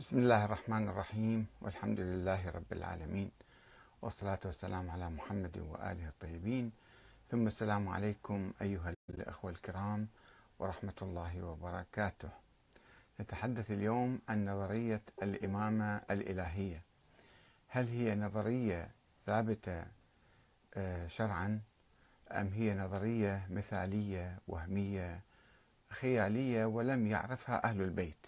بسم الله الرحمن الرحيم والحمد لله رب العالمين والصلاة والسلام على محمد وآله الطيبين ثم السلام عليكم أيها الأخوة الكرام ورحمة الله وبركاته نتحدث اليوم عن نظرية الإمامة الإلهية هل هي نظرية ثابتة آه، شرعا أم هي نظرية مثالية وهمية خيالية ولم يعرفها أهل البيت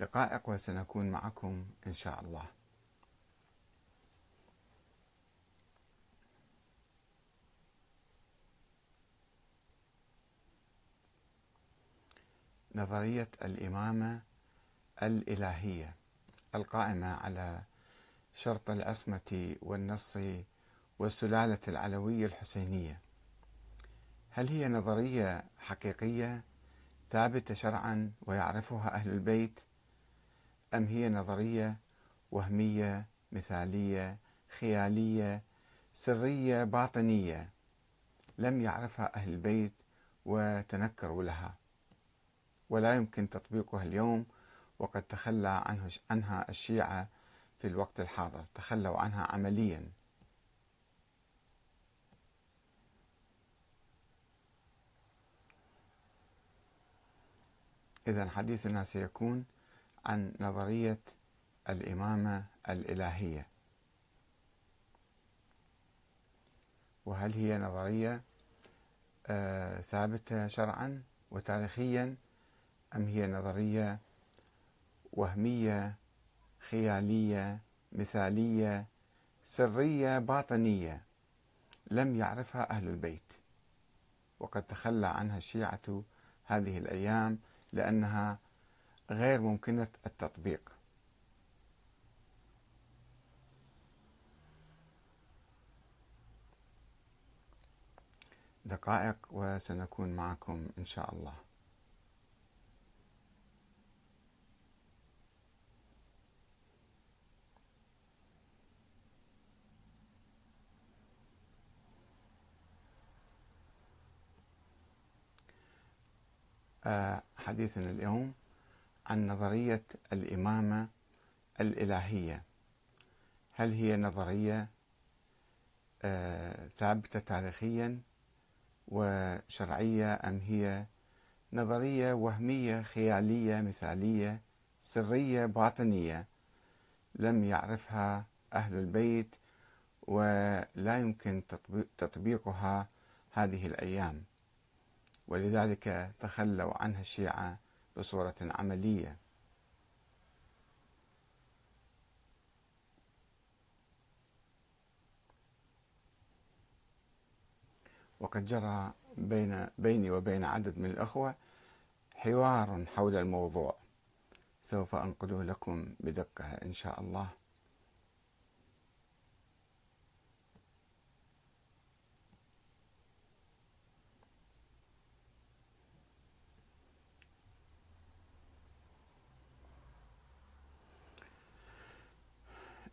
دقائق وسنكون معكم إن شاء الله نظرية الإمامة الإلهية القائمة على شرط العصمة والنص والسلالة العلوية الحسينية هل هي نظرية حقيقية ثابتة شرعا ويعرفها أهل البيت؟ أم هي نظرية وهمية مثالية خيالية سرية باطنية لم يعرفها أهل البيت وتنكروا لها ولا يمكن تطبيقها اليوم وقد تخلى عنه عنها الشيعة في الوقت الحاضر تخلوا عنها عمليا إذا حديثنا سيكون عن نظريه الامامه الالهيه وهل هي نظريه آه، ثابته شرعا وتاريخيا ام هي نظريه وهميه خياليه مثاليه سريه باطنيه لم يعرفها اهل البيت وقد تخلى عنها الشيعه هذه الايام لانها غير ممكنة التطبيق دقائق وسنكون معكم إن شاء الله آه، حديثنا اليوم عن نظرية الإمامة الإلهية هل هي نظرية آه، ثابتة تاريخيا وشرعية أم هي نظرية وهمية خيالية مثالية سرية باطنية لم يعرفها أهل البيت ولا يمكن تطبيقها هذه الأيام ولذلك تخلوا عنها الشيعة بصورة عملية وقد جرى بين بيني وبين عدد من الأخوة حوار حول الموضوع سوف أنقله لكم بدقة إن شاء الله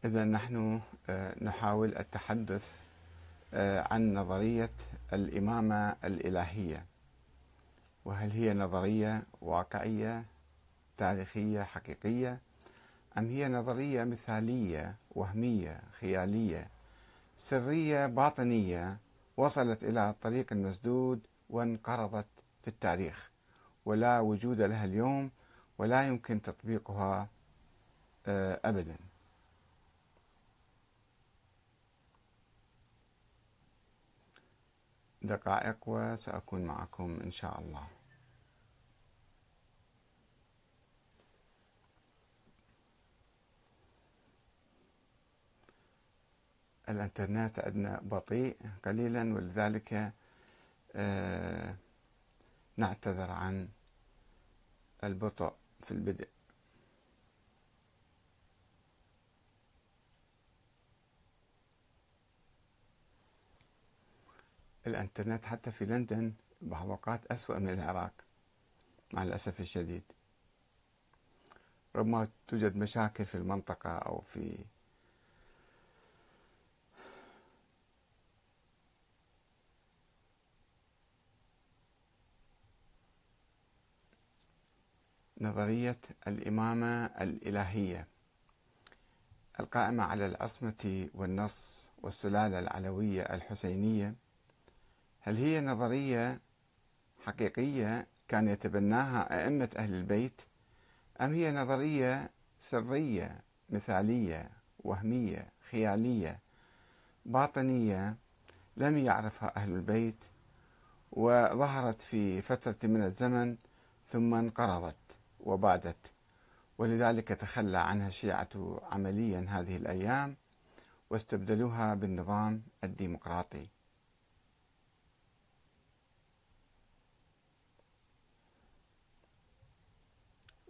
إذا نحن آه، نحاول التحدث آه، عن نظرية الإمامة الإلهية وهل هي نظرية واقعية تاريخية حقيقية أم هي نظرية مثالية وهمية خيالية سرية باطنية وصلت إلى الطريق المسدود وانقرضت في التاريخ ولا وجود لها اليوم ولا يمكن تطبيقها آه، أبداً دقائق وسأكون معكم إن شاء الله الانترنت عندنا بطيء قليلا ولذلك آه، نعتذر عن البطء في البدء الانترنت حتى في لندن بعض الأوقات أسوأ من العراق مع الأسف الشديد ربما توجد مشاكل في المنطقة أو في نظرية الإمامة الإلهية القائمة على العصمة والنص والسلالة العلوية الحسينية هل هي نظرية حقيقية كان يتبناها أئمة أهل البيت أم هي نظرية سرية مثالية وهمية خيالية باطنية لم يعرفها أهل البيت وظهرت في فترة من الزمن ثم انقرضت وبادت ولذلك تخلى عنها الشيعة عمليا هذه الأيام واستبدلوها بالنظام الديمقراطي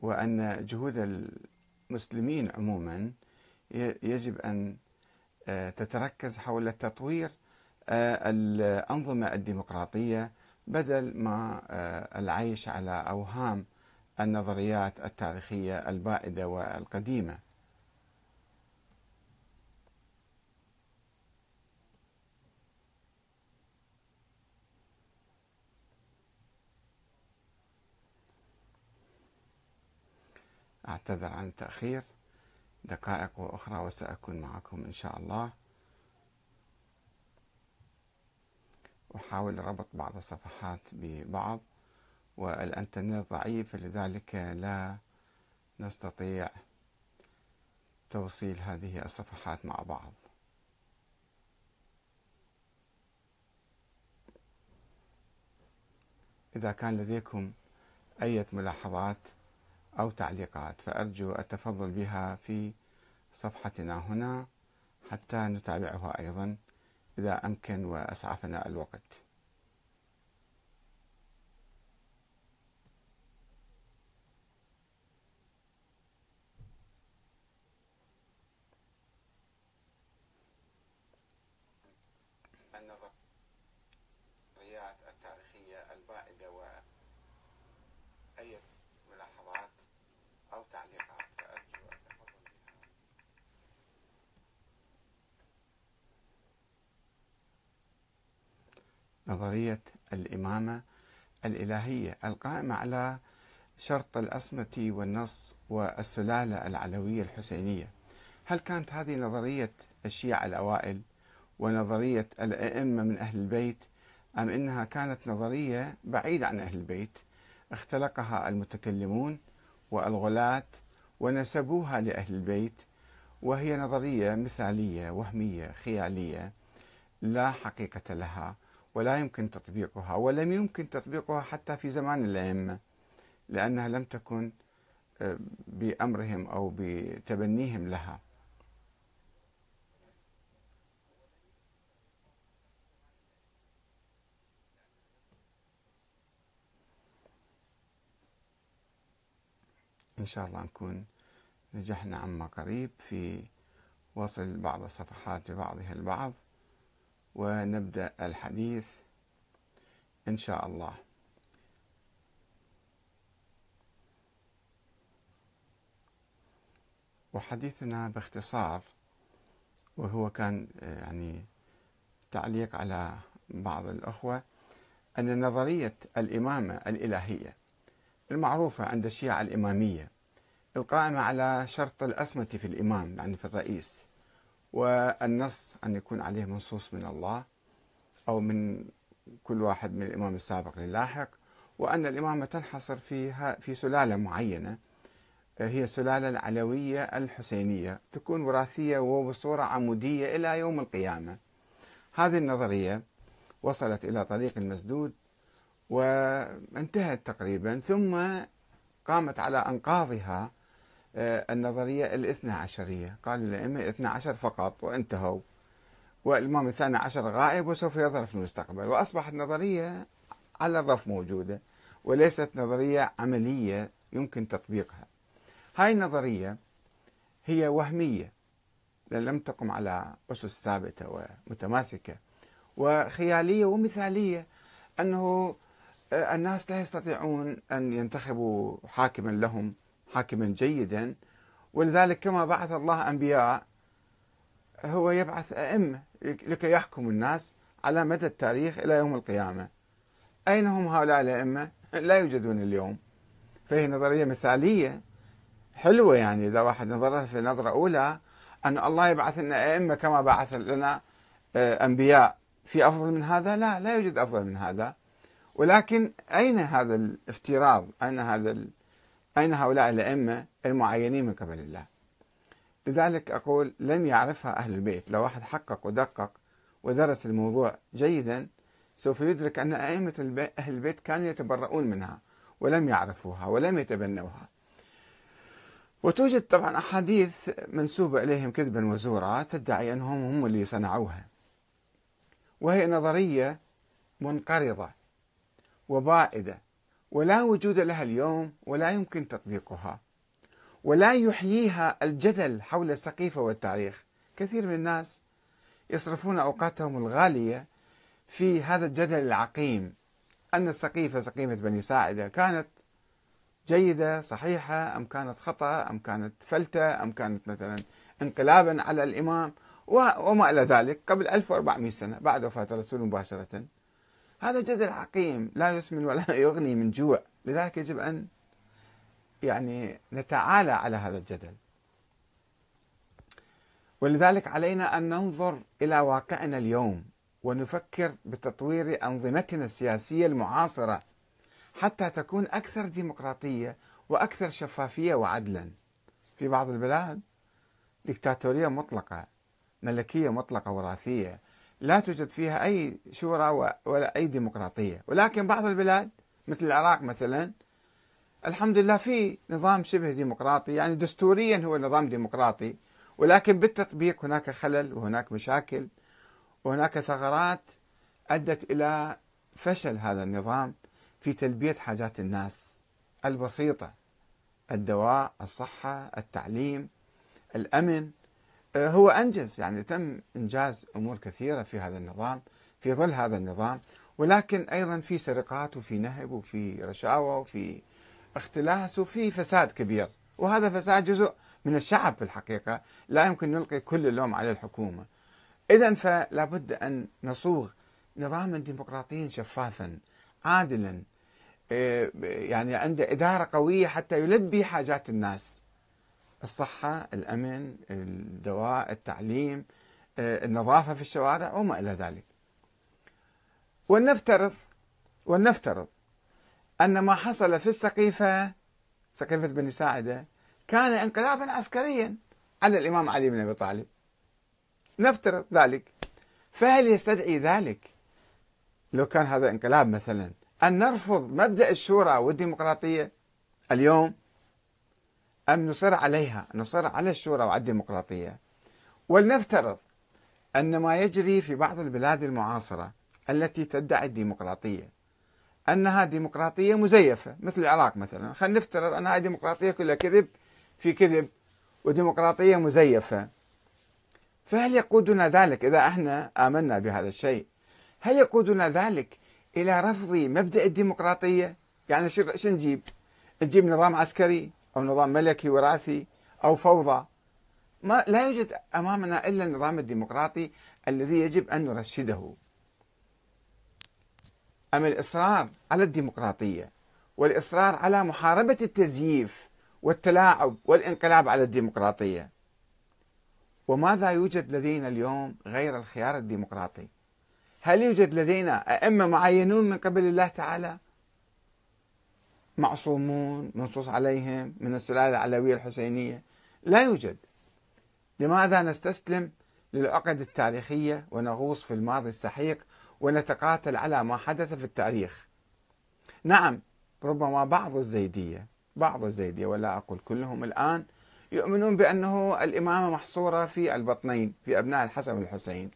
وأن جهود المسلمين عموما يجب أن آه، تتركز حول تطوير آه، الأنظمة الديمقراطية بدل ما آه، العيش على أوهام النظريات التاريخية البائدة والقديمة أعتذر عن التأخير دقائق وأخرى وسأكون معكم إن شاء الله أحاول ربط بعض الصفحات ببعض والإنترنت ضعيف لذلك لا نستطيع توصيل هذه الصفحات مع بعض إذا كان لديكم أي ملاحظات أو تعليقات فأرجو التفضل بها في صفحتنا هنا حتى نتابعها أيضا إذا أمكن وأسعفنا الوقت النظريات التاريخية البائدة وأية نظرية الإمامة الإلهية القائمة على شرط الأصمة والنص والسلالة العلوية الحسينية هل كانت هذه نظرية الشيعة الأوائل ونظرية الأئمة من أهل البيت أم إنها كانت نظرية بعيدة عن أهل البيت اختلقها المتكلمون والغلاة ونسبوها لأهل البيت وهي نظرية مثالية وهمية خيالية لا حقيقة لها ولا يمكن تطبيقها ولم يمكن تطبيقها حتى في زمان الأئمة لأنها لم تكن آه، بأمرهم أو بتبنيهم لها إن شاء الله نكون نجحنا عما قريب في وصل بعض الصفحات ببعضها البعض ونبدأ الحديث إن شاء الله وحديثنا باختصار وهو كان آه، يعني تعليق على بعض الأخوة أن نظرية الإمامة الإلهية المعروفة عند الشيعة الإمامية القائمة على شرط الأسمة في الإمام يعني في الرئيس والنص أن يكون عليه منصوص من الله أو من كل واحد من الإمام السابق للاحق وأن الإمامة تنحصر فيها في سلالة معينة هي السلالة العلوية الحسينية تكون وراثية وبصورة عمودية إلى يوم القيامة هذه النظرية وصلت إلى طريق مسدود وانتهت تقريبا ثم قامت على أنقاضها آه، النظرية الاثنى عشرية قالوا الأئمة الاثنى عشر فقط وانتهوا والإمام الثاني عشر غائب وسوف يظهر في المستقبل وأصبحت نظرية على الرف موجودة وليست نظرية عملية يمكن تطبيقها هاي النظرية هي وهمية لأن لم تقم على أسس ثابتة ومتماسكة وخيالية ومثالية أنه آه، الناس لا يستطيعون أن ينتخبوا حاكما لهم حاكما جيدا ولذلك كما بعث الله أنبياء هو يبعث أئمة لكي يحكم الناس على مدى التاريخ إلى يوم القيامة أين هم هؤلاء الأئمة؟ لا يوجدون اليوم فهي نظرية مثالية حلوة يعني إذا واحد نظرها في نظرة أولى أن الله يبعث لنا أئمة كما بعث لنا آه، أنبياء في أفضل من هذا لا لا يوجد أفضل من هذا ولكن أين هذا الافتراض أين هذا أين هؤلاء الأئمة المعينين من قبل الله لذلك أقول لم يعرفها أهل البيت لو واحد حقق ودقق ودرس الموضوع جيدا سوف يدرك أن أئمة أهل البيت كانوا يتبرؤون منها ولم يعرفوها ولم يتبنوها وتوجد طبعا أحاديث منسوبة إليهم كذبا وزورا تدعي أنهم هم اللي صنعوها وهي نظرية منقرضة وبائدة ولا وجود لها اليوم ولا يمكن تطبيقها ولا يحييها الجدل حول السقيفة والتاريخ كثير من الناس يصرفون أوقاتهم الغالية في هذا الجدل العقيم أن السقيفة سقيفة بني ساعدة كانت جيدة صحيحة أم كانت خطأ أم كانت فلتة أم كانت مثلا انقلابا على الإمام وما إلى ذلك قبل 1400 سنة بعد وفاة الرسول مباشرة هذا جدل عقيم لا يسمن ولا يغني من جوع لذلك يجب أن يعني نتعالى على هذا الجدل ولذلك علينا أن ننظر إلى واقعنا اليوم ونفكر بتطوير أنظمتنا السياسية المعاصرة حتى تكون أكثر ديمقراطية وأكثر شفافية وعدلا في بعض البلاد ديكتاتورية مطلقة ملكية مطلقة وراثية لا توجد فيها أي شورى ولا أي ديمقراطية ولكن بعض البلاد مثل العراق مثلا الحمد لله في نظام شبه ديمقراطي يعني دستوريا هو نظام ديمقراطي ولكن بالتطبيق هناك خلل وهناك مشاكل وهناك ثغرات أدت إلى فشل هذا النظام في تلبية حاجات الناس البسيطة الدواء، الصحة، التعليم، الأمن آه، هو انجز يعني تم انجاز امور كثيره في هذا النظام في ظل هذا النظام ولكن ايضا في سرقات وفي نهب وفي رشاوى وفي اختلاس وفي فساد كبير وهذا فساد جزء من الشعب في الحقيقه لا يمكن نلقي كل اللوم على الحكومه اذا فلا بد ان نصوغ نظاما ديمقراطيا شفافا عادلا آه، يعني عنده اداره قويه حتى يلبي حاجات الناس الصحة الأمن الدواء التعليم آه، النظافة في الشوارع وما إلى ذلك ولنفترض ولنفترض أن ما حصل في السقيفة سقيفة بني ساعدة كان انقلابا عسكريا على الإمام علي بن أبي طالب نفترض ذلك فهل يستدعي ذلك لو كان هذا انقلاب مثلا أن نرفض مبدأ الشورى والديمقراطية اليوم أم نصر عليها نصر على الشورى وعلى الديمقراطية ولنفترض أن ما يجري في بعض البلاد المعاصرة التي تدعي الديمقراطية أنها ديمقراطية مزيفة مثل العراق مثلا خلينا نفترض أنها ديمقراطية كلها كذب في كذب وديمقراطية مزيفة فهل يقودنا ذلك إذا احنا آمنا بهذا الشيء هل يقودنا ذلك إلى رفض مبدأ الديمقراطية يعني شو نجيب نجيب نظام عسكري أو نظام ملكي وراثي أو فوضى ما لا يوجد أمامنا إلا النظام الديمقراطي الذي يجب أن نرشده أما الإصرار على الديمقراطية والإصرار على محاربة التزييف والتلاعب والانقلاب على الديمقراطية وماذا يوجد لدينا اليوم غير الخيار الديمقراطي هل يوجد لدينا أئمة معينون من قبل الله تعالى معصومون منصوص عليهم من السلالة العلوية الحسينية لا يوجد لماذا نستسلم للعقد التاريخية ونغوص في الماضي السحيق ونتقاتل على ما حدث في التاريخ نعم ربما بعض الزيدية بعض الزيدية ولا أقول كلهم الآن يؤمنون بأنه الإمامة محصورة في البطنين في أبناء الحسن والحسين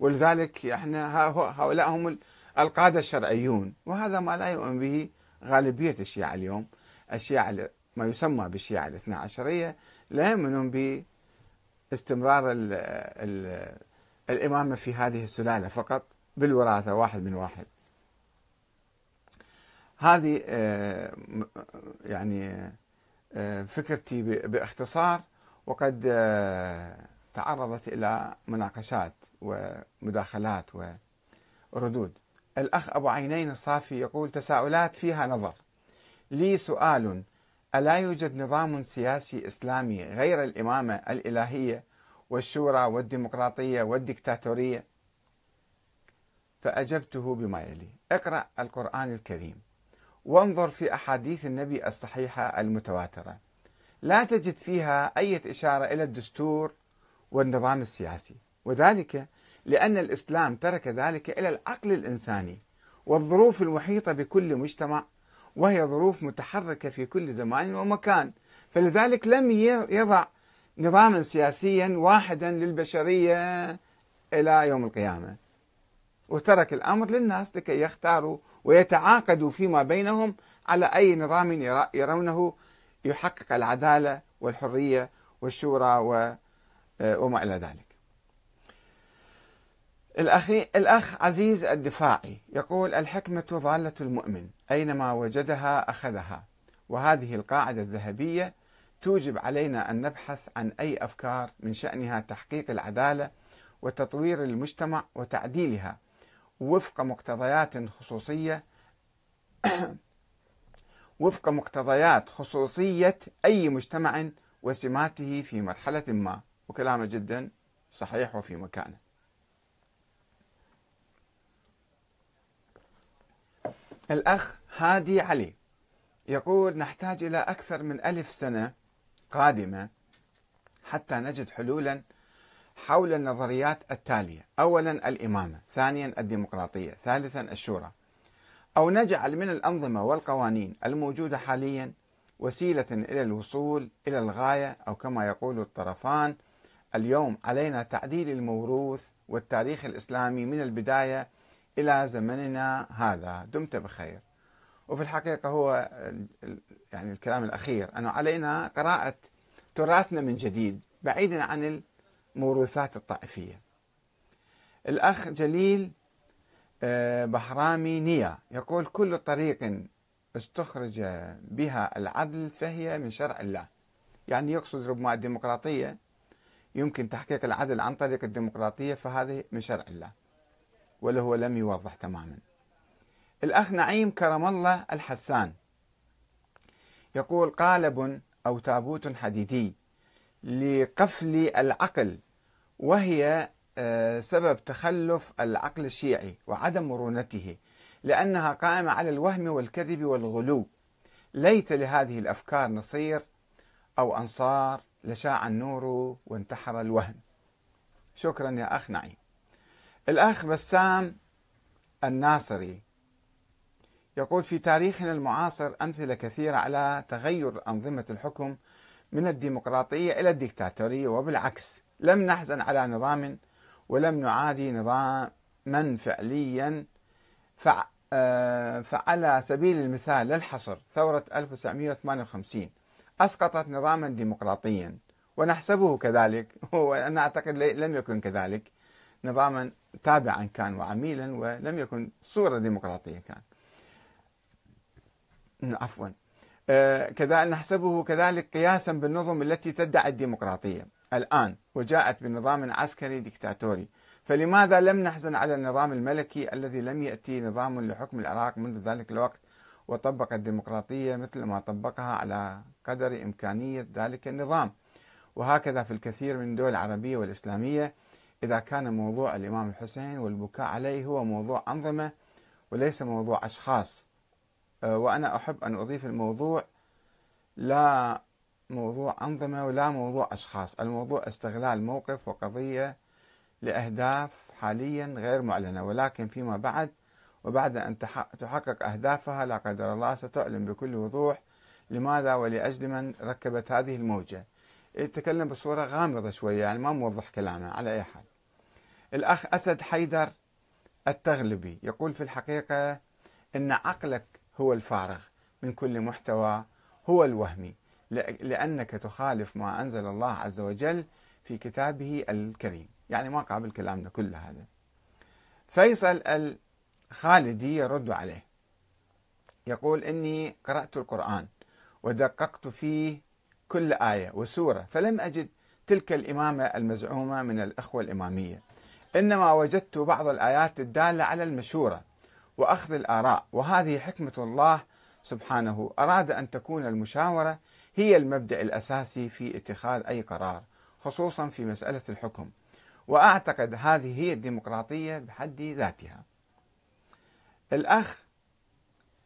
ولذلك احنا هؤلاء هم القادة الشرعيون وهذا ما لا يؤمن به غالبية الشيعة اليوم الشيعة ما يسمى بالشيعة الاثنا عشرية لا يؤمنون باستمرار الـ الـ الإمامة في هذه السلالة فقط بالوراثة واحد من واحد هذه آه، يعني آه، فكرتي باختصار وقد آه، تعرضت إلى مناقشات ومداخلات وردود الأخ أبو عينين الصافي يقول تساؤلات فيها نظر لي سؤال ألا يوجد نظام سياسي إسلامي غير الإمامة الإلهية والشورى والديمقراطية والديكتاتورية فأجبته بما يلي اقرأ القرآن الكريم وانظر في أحاديث النبي الصحيحة المتواترة لا تجد فيها أي إشارة إلى الدستور والنظام السياسي وذلك لأن الإسلام ترك ذلك إلى العقل الإنساني والظروف المحيطة بكل مجتمع وهي ظروف متحركة في كل زمان ومكان فلذلك لم يضع نظاما سياسيا واحدا للبشرية إلى يوم القيامة وترك الأمر للناس لكي يختاروا ويتعاقدوا فيما بينهم على أي نظام يرونه يحقق العدالة والحرية والشورى آه، وما إلى ذلك الأخي الأخ عزيز الدفاعي يقول الحكمة ضالة المؤمن أينما وجدها أخذها وهذه القاعدة الذهبية توجب علينا أن نبحث عن أي أفكار من شأنها تحقيق العدالة وتطوير المجتمع وتعديلها وفق مقتضيات خصوصية وفق مقتضيات خصوصية أي مجتمع وسماته في مرحلة ما وكلامه جدا صحيح وفي مكانه الأخ هادي علي يقول نحتاج إلى أكثر من ألف سنة قادمة حتى نجد حلولا حول النظريات التالية أولا الإمامة ثانيا الديمقراطية ثالثا الشورى أو نجعل من الأنظمة والقوانين الموجودة حاليا وسيلة إلى الوصول إلى الغاية أو كما يقول الطرفان اليوم علينا تعديل الموروث والتاريخ الإسلامي من البداية إلى زمننا هذا دمت بخير وفي الحقيقة هو يعني الكلام الأخير أنه علينا قراءة تراثنا من جديد بعيدا عن الموروثات الطائفية الأخ جليل آه، بحرامي نيا يقول كل طريق استخرج بها العدل فهي من شرع الله يعني يقصد ربما الديمقراطية يمكن تحقيق العدل عن طريق الديمقراطية فهذه من شرع الله ولا هو لم يوضح تماما الأخ نعيم كرم الله الحسان يقول قالب أو تابوت حديدي لقفل العقل وهي آه، سبب تخلف العقل الشيعي وعدم مرونته لأنها قائمة على الوهم والكذب والغلو ليت لهذه الأفكار نصير أو أنصار لشاع النور وانتحر الوهم شكرا يا أخ نعيم الأخ بسام الناصري يقول في تاريخنا المعاصر أمثلة كثيرة على تغير أنظمة الحكم من الديمقراطية إلى الديكتاتورية وبالعكس لم نحزن على نظام ولم نعادي نظاما فعليا آه، فعلى سبيل المثال للحصر ثورة 1958 أسقطت نظاما ديمقراطيا ونحسبه كذلك وأنا أعتقد لم يكن كذلك نظاما تابعا كان وعميلا ولم يكن صورة ديمقراطية كان عفوا آه، كذلك نحسبه كذلك قياسا بالنظم التي تدعي الديمقراطية الآن وجاءت بنظام عسكري ديكتاتوري فلماذا لم نحزن على النظام الملكي الذي لم يأتي نظام لحكم العراق منذ ذلك الوقت وطبق الديمقراطية مثل ما طبقها على قدر إمكانية ذلك النظام وهكذا في الكثير من الدول العربية والإسلامية إذا كان موضوع الإمام الحسين والبكاء عليه هو موضوع أنظمة وليس موضوع أشخاص آه، وأنا أحب أن أضيف الموضوع لا موضوع أنظمة ولا موضوع أشخاص الموضوع استغلال موقف وقضية لأهداف حاليا غير معلنة ولكن فيما بعد وبعد أن تحقق أهدافها لا قدر الله ستعلن بكل وضوح لماذا ولأجل من ركبت هذه الموجة يتكلم بصورة غامضة شوية يعني ما موضح كلامه على أي حال الأخ أسد حيدر التغلبي يقول في الحقيقة أن عقلك هو الفارغ من كل محتوى هو الوهمي لأنك تخالف ما أنزل الله عز وجل في كتابه الكريم يعني ما قابل كلامنا كل هذا فيصل الخالدي يرد عليه يقول إني قرأت القرآن ودققت فيه كل آية وسورة فلم أجد تلك الإمامة المزعومة من الإخوة الإمامية إنما وجدت بعض الآيات الدالة على المشورة وأخذ الآراء وهذه حكمة الله سبحانه أراد أن تكون المشاورة هي المبدأ الأساسي في اتخاذ أي قرار خصوصا في مسألة الحكم وأعتقد هذه هي الديمقراطية بحد ذاتها الأخ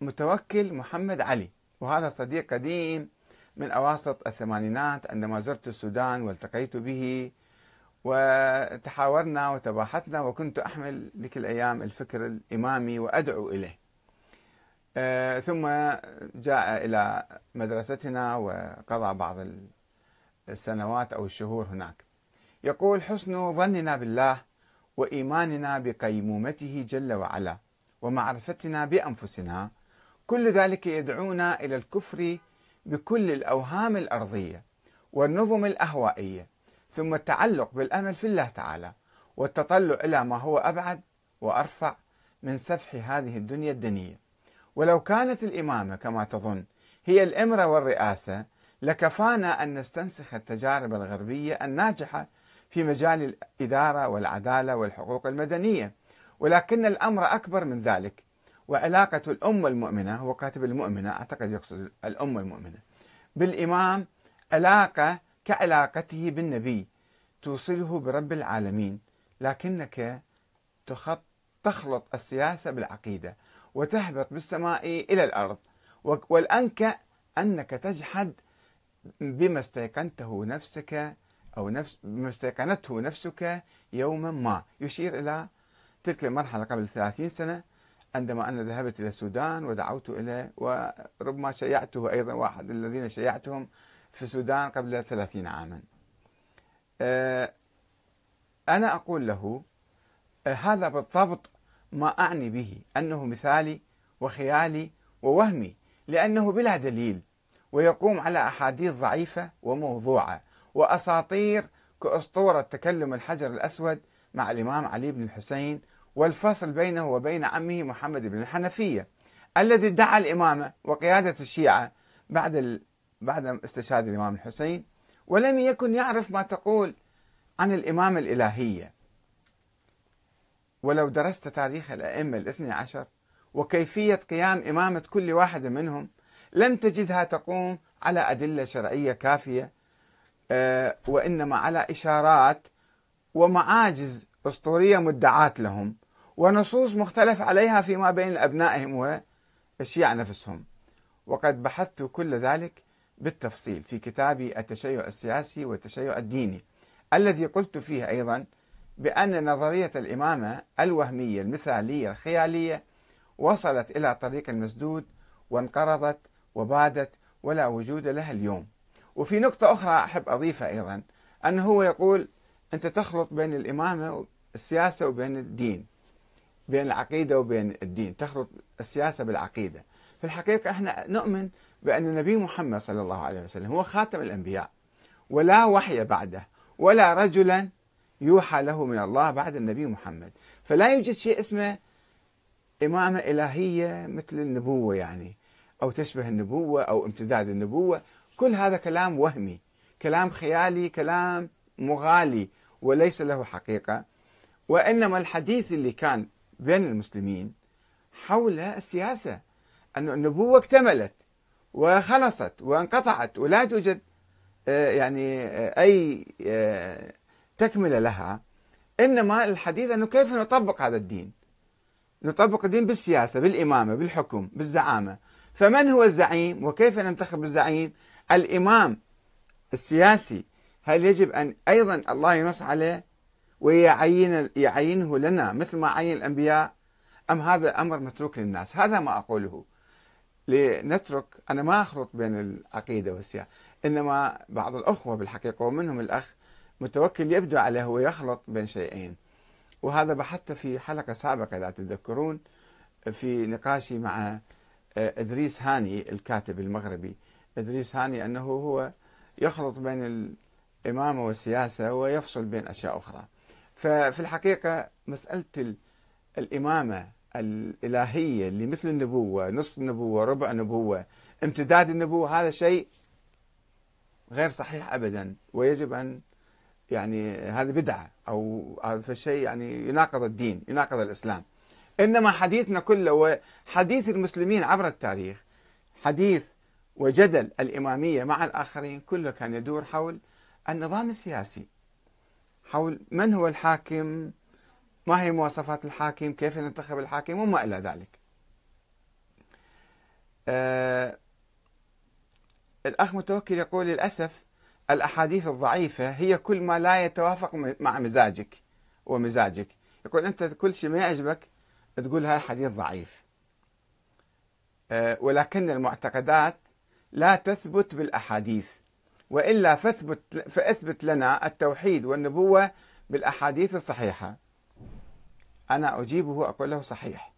متوكل محمد علي وهذا صديق قديم من أواسط الثمانينات عندما زرت السودان والتقيت به وتحاورنا وتباحثنا وكنت أحمل ذيك الأيام الفكر الإمامي وأدعو إليه آه، ثم جاء إلى مدرستنا وقضى بعض السنوات أو الشهور هناك يقول حسن ظننا بالله وإيماننا بقيمومته جل وعلا ومعرفتنا بأنفسنا كل ذلك يدعونا إلى الكفر بكل الأوهام الأرضية والنظم الأهوائية ثم التعلق بالأمل في الله تعالى والتطلع إلى ما هو أبعد وأرفع من سفح هذه الدنيا الدنيه ولو كانت الإمامة كما تظن هي الإمرة والرئاسة لكفانا أن نستنسخ التجارب الغربية الناجحة في مجال الإدارة والعدالة والحقوق المدنية ولكن الأمر أكبر من ذلك وعلاقة الأمة المؤمنة هو كاتب المؤمنة أعتقد يقصد الأمة المؤمنة بالإمام علاقة كعلاقته بالنبي توصله برب العالمين لكنك تخط تخلط السياسة بالعقيدة وتهبط بالسماء إلى الأرض والأنكى أنك تجحد بما استيقنته نفسك أو نفس بما استيقنته نفسك يوما ما يشير إلى تلك المرحلة قبل ثلاثين سنة عندما أنا ذهبت إلى السودان ودعوت إليه وربما شيعته أيضا واحد الذين شيعتهم في السودان قبل ثلاثين عاما آه، أنا أقول له آه، هذا بالضبط ما أعني به أنه مثالي وخيالي ووهمي لأنه بلا دليل ويقوم على أحاديث ضعيفة وموضوعة وأساطير كأسطورة تكلم الحجر الأسود مع الإمام علي بن الحسين والفصل بينه وبين عمه محمد بن الحنفية الذي ادعى الإمامة وقيادة الشيعة بعد بعد استشهاد الإمام الحسين ولم يكن يعرف ما تقول عن الإمامة الإلهية ولو درست تاريخ الأئمة الاثني عشر وكيفية قيام إمامة كل واحد منهم لم تجدها تقوم على أدلة شرعية كافية آه، وإنما على إشارات ومعاجز أسطورية مدعاة لهم ونصوص مختلف عليها فيما بين أبنائهم والشيعة نفسهم وقد بحثت كل ذلك بالتفصيل في كتابي التشيع السياسي والتشيع الديني الذي قلت فيه أيضا بأن نظرية الإمامة الوهمية المثالية الخيالية وصلت إلى طريق مسدود وانقرضت وبادت ولا وجود لها اليوم وفي نقطة أخرى أحب أضيفها أيضا أنه هو يقول أنت تخلط بين الإمامة السياسة وبين الدين بين العقيدة وبين الدين تخلط السياسة بالعقيدة في الحقيقة احنا نؤمن بأن النبي محمد صلى الله عليه وسلم هو خاتم الأنبياء ولا وحي بعده ولا رجلا يوحى له من الله بعد النبي محمد فلا يوجد شيء اسمه إمامة إلهية مثل النبوة يعني أو تشبه النبوة أو امتداد النبوة كل هذا كلام وهمي كلام خيالي كلام مغالي وليس له حقيقة وإنما الحديث اللي كان بين المسلمين حول السياسة أن النبوة اكتملت وخلصت وانقطعت ولا توجد آه، يعني آه، أي آه، تكملة لها إنما الحديث أنه كيف نطبق هذا الدين نطبق الدين بالسياسة بالإمامة بالحكم بالزعامة فمن هو الزعيم وكيف ننتخب الزعيم الإمام السياسي هل يجب أن أيضا الله ينص عليه ويعين يعينه لنا مثل ما عين الأنبياء أم هذا أمر متروك للناس هذا ما أقوله لنترك أنا ما أخلط بين العقيدة والسياسة إنما بعض الأخوة بالحقيقة ومنهم الأخ متوكل يبدو عليه هو يخلط بين شيئين وهذا بحثت في حلقة سابقة إذا تتذكرون في نقاشي مع آه، إدريس هاني الكاتب المغربي إدريس هاني أنه هو يخلط بين الإمامة والسياسة ويفصل بين أشياء أخرى ففي الحقيقة مسألة الإمامة الإلهية اللي مثل النبوة نصف النبوة ربع النبوة امتداد النبوة هذا شيء غير صحيح أبدا ويجب أن يعني هذا بدعة أو هذا شيء يعني يناقض الدين يناقض الإسلام إنما حديثنا كله وحديث المسلمين عبر التاريخ حديث وجدل الإمامية مع الآخرين كله كان يدور حول النظام السياسي حول من هو الحاكم ما هي مواصفات الحاكم كيف ننتخب الحاكم وما إلى ذلك آه الأخ متوكل يقول للأسف الأحاديث الضعيفة هي كل ما لا يتوافق مع مزاجك ومزاجك يقول أنت كل شيء ما يعجبك تقول هذا حديث ضعيف آه، ولكن المعتقدات لا تثبت بالأحاديث والا فاثبت فاثبت لنا التوحيد والنبوه بالاحاديث الصحيحه. انا اجيبه اقول له صحيح.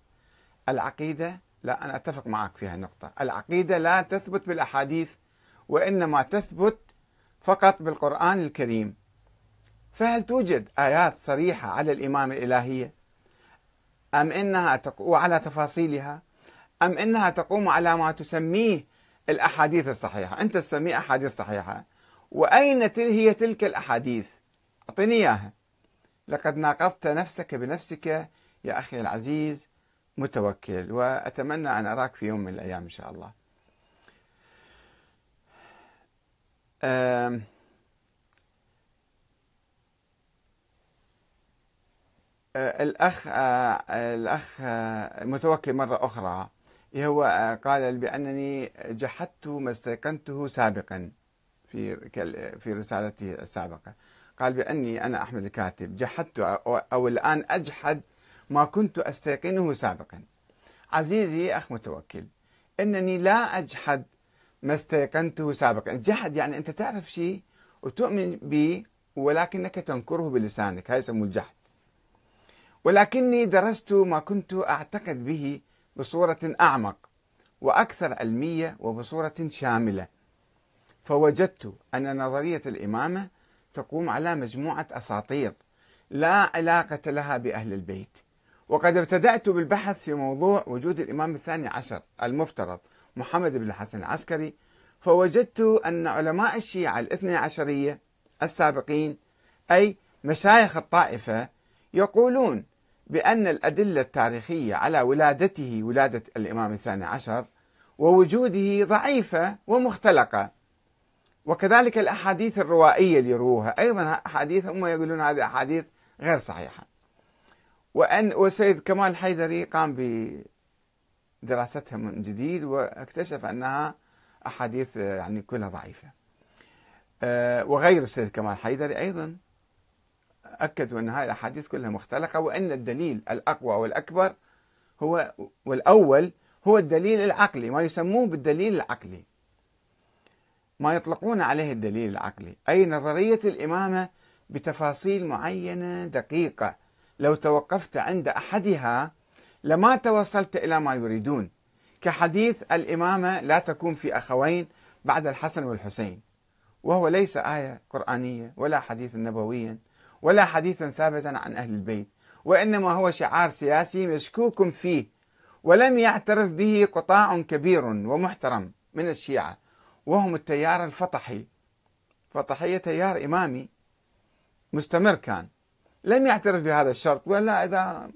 العقيده لا انا اتفق معك في هذه النقطه، العقيده لا تثبت بالاحاديث وانما تثبت فقط بالقران الكريم. فهل توجد ايات صريحه على الامام الالهيه؟ ام انها تقوم على تفاصيلها؟ ام انها تقوم على ما تسميه الأحاديث الصحيحة أنت تسميه أحاديث صحيحة وأين هي تلك الأحاديث أعطيني إياها لقد ناقضت نفسك بنفسك يا أخي العزيز متوكل وأتمنى أن أراك في يوم من الأيام إن شاء الله آه، الأخ آه، الأخ آه، متوكل مرة أخرى إيه هو آه، قال بأنني جحدت ما استيقنته سابقا في في رسالته السابقة قال بأني أنا أحمد الكاتب جحدت أو الآن أجحد ما كنت أستيقنه سابقا عزيزي أخ متوكل أنني لا أجحد ما استيقنته سابقا الجحد يعني أنت تعرف شيء وتؤمن به ولكنك تنكره بلسانك هذا يسموه الجحد ولكني درست ما كنت أعتقد به بصورة أعمق وأكثر علمية وبصورة شاملة فوجدت أن نظرية الإمامة تقوم على مجموعة أساطير لا علاقة لها بأهل البيت وقد ابتدأت بالبحث في موضوع وجود الإمام الثاني عشر المفترض محمد بن الحسن العسكري فوجدت أن علماء الشيعة الاثني عشرية السابقين أي مشايخ الطائفة يقولون بأن الأدلة التاريخية على ولادته ولادة الإمام الثاني عشر ووجوده ضعيفة ومختلقة وكذلك الأحاديث الروائية اللي يروها أيضا أحاديث هم يقولون هذه أحاديث غير صحيحة وأن والسيد كمال حيدري قام بدراستها من جديد واكتشف أنها أحاديث يعني كلها ضعيفة آه، وغير السيد كمال حيدري أيضا أكدوا أن هذه الأحاديث كلها مختلقة وأن الدليل الأقوى والأكبر هو والأول هو الدليل العقلي ما يسموه بالدليل العقلي ما يطلقون عليه الدليل العقلي أي نظرية الإمامة بتفاصيل معينة دقيقة لو توقفت عند أحدها لما توصلت إلى ما يريدون كحديث الإمامة لا تكون في أخوين بعد الحسن والحسين وهو ليس آية قرآنية ولا حديث نبويا ولا حديثا ثابتا عن أهل البيت وإنما هو شعار سياسي مشكوك فيه ولم يعترف به قطاع كبير ومحترم من الشيعة وهم التيار الفطحي فطحية تيار إمامي مستمر كان لم يعترف بهذا الشرط ولا إذا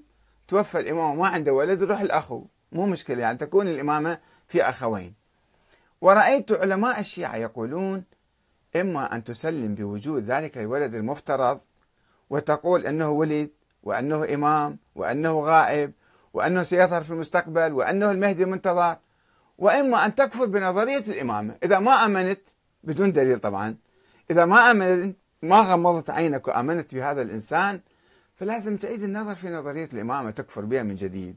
توفى الإمام وما عنده ولد يروح الأخو مو مشكلة يعني تكون الإمامة في أخوين ورأيت علماء الشيعة يقولون إما أن تسلم بوجود ذلك الولد المفترض وتقول أنه ولد وأنه إمام وأنه غائب وأنه سيظهر في المستقبل وأنه المهدي المنتظر وإما أن تكفر بنظرية الإمامة إذا ما أمنت بدون دليل طبعا إذا ما أمنت ما غمضت عينك وآمنت بهذا الإنسان فلازم تعيد النظر في نظرية الإمامة تكفر بها من جديد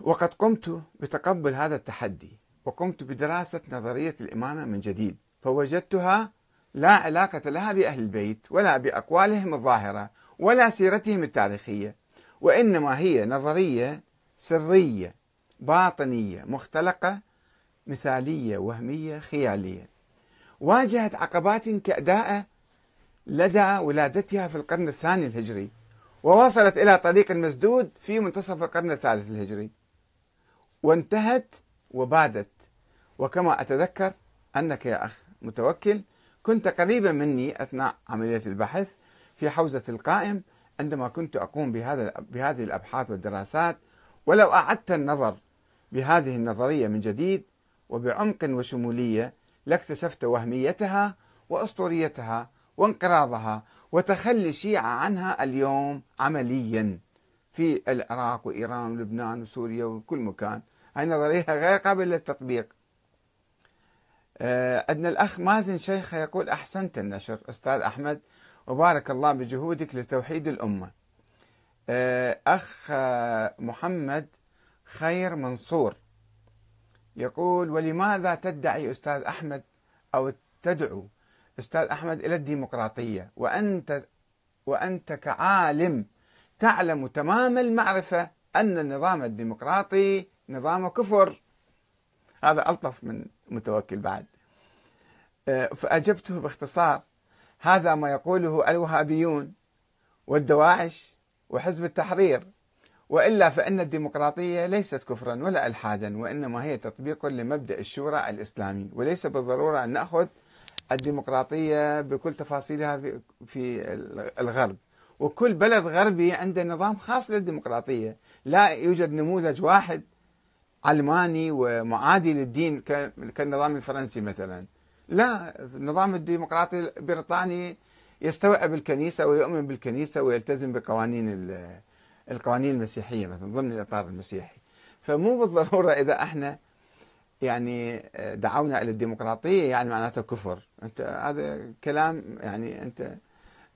وقد قمت بتقبل هذا التحدي وقمت بدراسة نظرية الإمامة من جديد فوجدتها لا علاقة لها بأهل البيت ولا بأقوالهم الظاهرة ولا سيرتهم التاريخية وإنما هي نظرية سرية باطنية مختلقة مثالية وهمية خيالية واجهت عقبات كأداء لدى ولادتها في القرن الثاني الهجري ووصلت إلى طريق مسدود في منتصف القرن الثالث الهجري وانتهت وبادت وكما أتذكر أنك يا أخ متوكل كنت قريبا مني أثناء عملية البحث في حوزة القائم عندما كنت أقوم بهذا بهذه الأبحاث والدراسات ولو أعدت النظر بهذه النظرية من جديد وبعمق وشمولية لاكتشفت وهميتها وأسطوريتها وانقراضها وتخلي الشيعة عنها اليوم عمليا في العراق وإيران ولبنان وسوريا وكل مكان هاي نظرية غير قابلة للتطبيق أدنى آه، الأخ مازن شيخة يقول أحسنت النشر أستاذ أحمد وبارك الله بجهودك لتوحيد الأمة آه، أخ آه، محمد خير منصور يقول ولماذا تدعي أستاذ أحمد أو تدعو أستاذ أحمد إلى الديمقراطية وأنت وأنت كعالم تعلم تمام المعرفة أن النظام الديمقراطي نظام كفر هذا ألطف من متوكل بعد آه، فأجبته باختصار هذا ما يقوله الوهابيون والدواعش وحزب التحرير والا فان الديمقراطيه ليست كفرا ولا الحادا وانما هي تطبيق لمبدا الشورى الاسلامي وليس بالضروره ان ناخذ الديمقراطيه بكل تفاصيلها في, في الغرب وكل بلد غربي عنده نظام خاص للديمقراطيه لا يوجد نموذج واحد علماني ومعادي للدين كالنظام الفرنسي مثلا لا النظام الديمقراطي البريطاني يستوعب الكنيسة ويؤمن بالكنيسة ويلتزم بقوانين القوانين المسيحية مثلا ضمن الإطار المسيحي فمو بالضرورة إذا احنا يعني آه، دعونا إلى الديمقراطية يعني معناته كفر أنت هذا كلام يعني أنت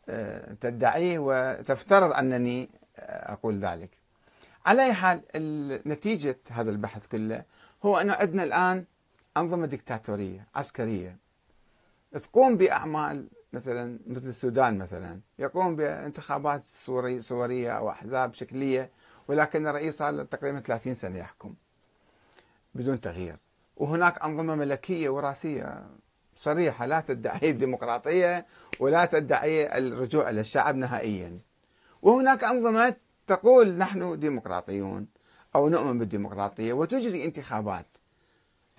آه، تدعيه وتفترض أنني آه، أقول ذلك على أي حال نتيجة هذا البحث كله هو أنه عندنا الآن أنظمة دكتاتورية عسكرية تقوم بأعمال مثلا مثل السودان مثلا يقوم بانتخابات صوري صورية أو أحزاب شكلية ولكن الرئيس صار له تقريبا 30 سنة يحكم بدون تغيير وهناك أنظمة ملكية وراثية صريحة لا تدعي الديمقراطية ولا تدعي الرجوع إلى الشعب نهائيا وهناك أنظمة تقول نحن ديمقراطيون أو نؤمن بالديمقراطية وتجري انتخابات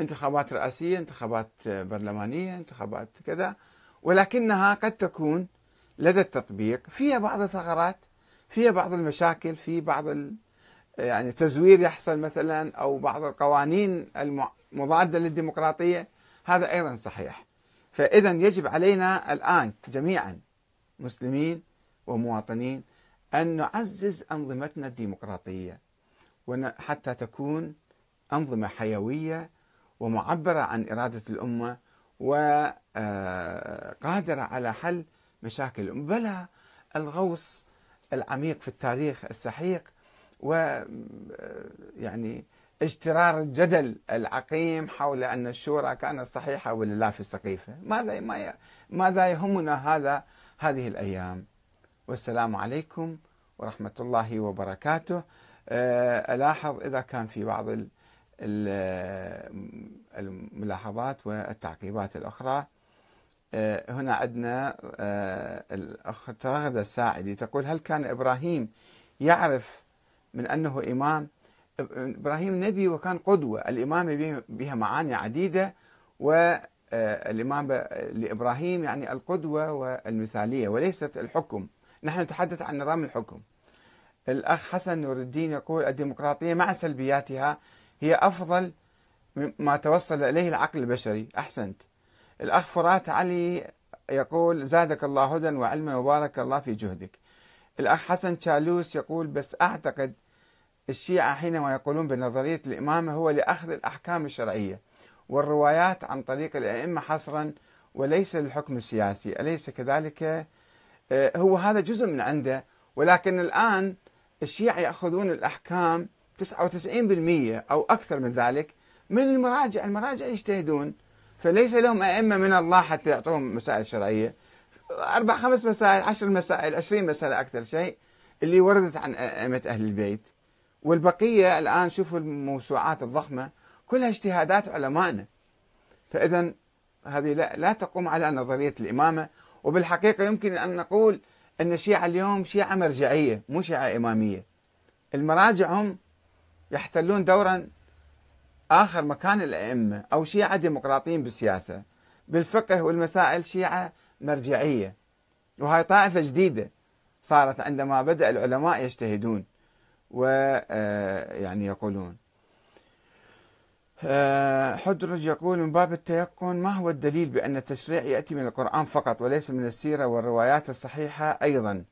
انتخابات رئاسية انتخابات برلمانية انتخابات كذا ولكنها قد تكون لدى التطبيق فيها بعض الثغرات فيها بعض المشاكل في بعض ال... يعني تزوير يحصل مثلا او بعض القوانين المضاده للديمقراطيه هذا ايضا صحيح فاذا يجب علينا الان جميعا مسلمين ومواطنين أن نعزز أنظمتنا الديمقراطية حتى تكون أنظمة حيوية ومعبرة عن إرادة الأمة وقادرة آه، على حل مشاكل الأمة بلا الغوص العميق في التاريخ السحيق و آه، يعني اجترار الجدل العقيم حول ان الشورى كانت صحيحه ولا لا في السقيفه، ماذا ماذا يهمنا هذا هذه الايام؟ والسلام عليكم ورحمة الله وبركاته آه، ألاحظ إذا كان في بعض آه، الملاحظات والتعقيبات الأخرى آه، هنا عندنا الأخت رغدة الساعدي تقول هل كان إبراهيم يعرف من أنه إمام إبراهيم نبي وكان قدوة الإمامة بها معاني عديدة والإمامة لإبراهيم يعني القدوة والمثالية وليست الحكم نحن نتحدث عن نظام الحكم الأخ حسن نور الدين يقول الديمقراطية مع سلبياتها هي أفضل ما توصل إليه العقل البشري أحسنت الأخ فرات علي يقول زادك الله هدى وعلما وبارك الله في جهدك الأخ حسن شالوس يقول بس أعتقد الشيعة حينما يقولون بنظرية الإمامة هو لأخذ الأحكام الشرعية والروايات عن طريق الأئمة حصرا وليس للحكم السياسي أليس كذلك آه، هو هذا جزء من عنده ولكن الآن الشيعة يأخذون الأحكام 99% أو أكثر من ذلك من المراجع المراجع يجتهدون فليس لهم أئمة من الله حتى يعطوهم مسائل شرعية أربع خمس مسائل عشر مسائل عشرين مسألة أكثر شيء اللي وردت عن أئمة أهل البيت والبقية الآن شوفوا الموسوعات الضخمة كلها اجتهادات علمائنا فإذا هذه لا, لا تقوم على نظرية الإمامة وبالحقيقة يمكن أن نقول أن الشيعة اليوم شيعة مرجعية مو شيعة إمامية المراجع هم يحتلون دورا آخر مكان الأئمة أو شيعة ديمقراطيين بالسياسة بالفقه والمسائل شيعة مرجعية وهاي طائفة جديدة صارت عندما بدأ العلماء يجتهدون ويعني آه، يقولون آه، حدرج يقول من باب التيقن ما هو الدليل بأن التشريع يأتي من القرآن فقط وليس من السيرة والروايات الصحيحة أيضا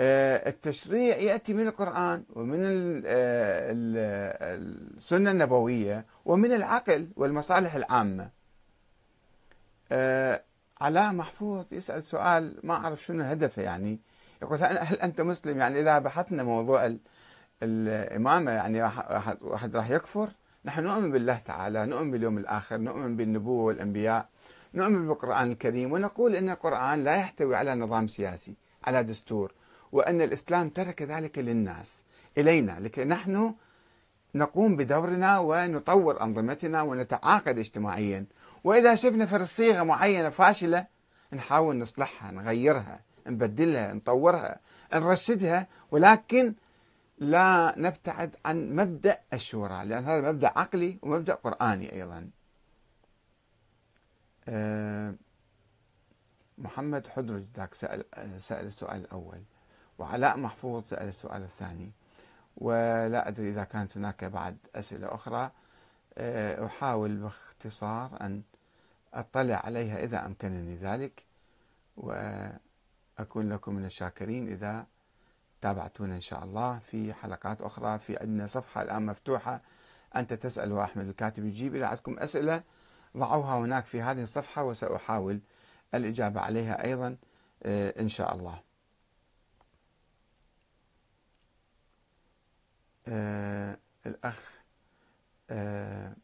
آه، التشريع يأتي من القرآن ومن آه، السنة النبوية ومن العقل والمصالح العامة علاء محفوظ يسأل سؤال ما أعرف شنو هدفه يعني يقول هل أنت مسلم يعني إذا بحثنا موضوع الإمامة يعني واحد راح يكفر نحن نؤمن بالله تعالى نؤمن باليوم الآخر نؤمن بالنبوة والأنبياء نؤمن بالقرآن الكريم ونقول أن القرآن لا يحتوي على نظام سياسي على دستور وأن الإسلام ترك ذلك للناس إلينا لكي نحن نقوم بدورنا ونطور أنظمتنا ونتعاقد اجتماعيا وإذا شفنا في صيغة معينة فاشلة نحاول نصلحها نغيرها نبدلها نطورها نرشدها ولكن لا نبتعد عن مبدأ الشورى لأن هذا مبدأ عقلي ومبدأ قرآني أيضا آه، محمد حدرج ذاك سأل, سأل السؤال الأول وعلاء محفوظ سأل السؤال الثاني ولا أدري إذا كانت هناك بعد أسئلة أخرى آه، أحاول باختصار أن أطلع عليها إذا أمكنني ذلك وأكون لكم من الشاكرين إذا تابعتونا إن شاء الله في حلقات أخرى في عندنا صفحة الآن مفتوحة أنت تسأل وأحمد الكاتب يجيب إذا عندكم أسئلة ضعوها هناك في هذه الصفحة وسأحاول الإجابة عليها أيضا آه، إن شاء الله آه، الأخ آه،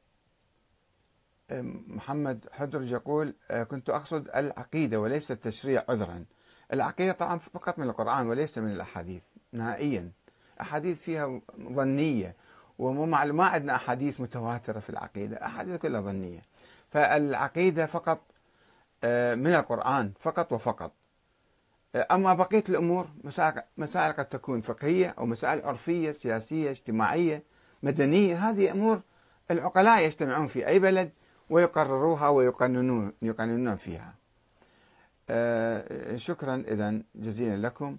محمد حدرج يقول كنت أقصد العقيدة وليس التشريع عذرا العقيدة طبعا فقط من القرآن وليس من الأحاديث نهائيا أحاديث فيها ظنية وما ما عندنا أحاديث متواترة في العقيدة أحاديث كلها ظنية فالعقيدة فقط آه، من القرآن فقط وفقط آه، أما بقية الأمور مسائل قد تكون فقهية أو مسائل عرفية سياسية اجتماعية مدنية هذه أمور العقلاء يجتمعون في أي بلد ويقرروها ويقننون يقننون فيها آه، شكرا إذا جزيلا لكم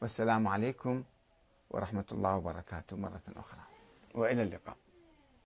والسلام عليكم ورحمة الله وبركاته مرة أخرى وإلى اللقاء